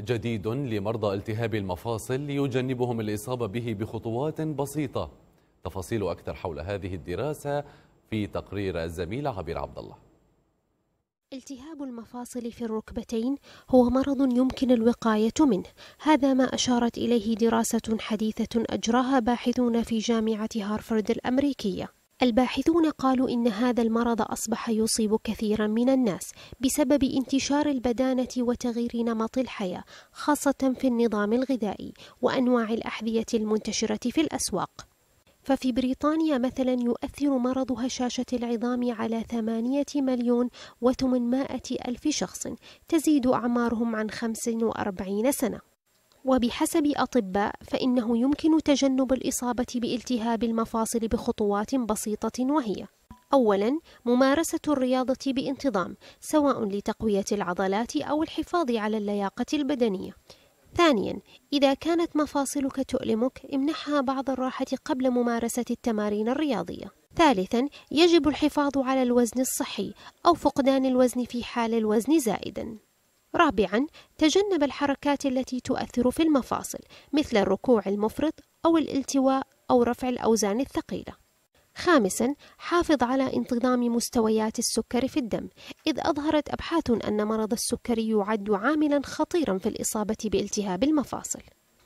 جديد لمرضى التهاب المفاصل ليجنبهم الإصابة به بخطوات بسيطة تفاصيل أكثر حول هذه الدراسة في تقرير الزميل عبير عبد الله التهاب المفاصل في الركبتين هو مرض يمكن الوقاية منه هذا ما أشارت إليه دراسة حديثة أجراها باحثون في جامعة هارفرد الأمريكية الباحثون قالوا إن هذا المرض أصبح يصيب كثيرا من الناس بسبب انتشار البدانة وتغيير نمط الحياة خاصة في النظام الغذائي وأنواع الأحذية المنتشرة في الأسواق ففي بريطانيا مثلا يؤثر مرض هشاشة العظام على ثمانية مليون وثمانمائة ألف شخص تزيد أعمارهم عن خمس وأربعين سنة وبحسب أطباء فإنه يمكن تجنب الإصابة بالتهاب المفاصل بخطوات بسيطة وهي أولا ممارسة الرياضة بانتظام سواء لتقوية العضلات أو الحفاظ على اللياقة البدنية ثانيا إذا كانت مفاصلك تؤلمك امنحها بعض الراحة قبل ممارسة التمارين الرياضية ثالثا يجب الحفاظ على الوزن الصحي أو فقدان الوزن في حال الوزن زائدا رابعا تجنب الحركات التي تؤثر في المفاصل مثل الركوع المفرط أو الالتواء أو رفع الأوزان الثقيلة خامسا حافظ على انتظام مستويات السكر في الدم إذ أظهرت أبحاث أن مرض السكري يعد عاملا خطيرا في الإصابة بالتهاب المفاصل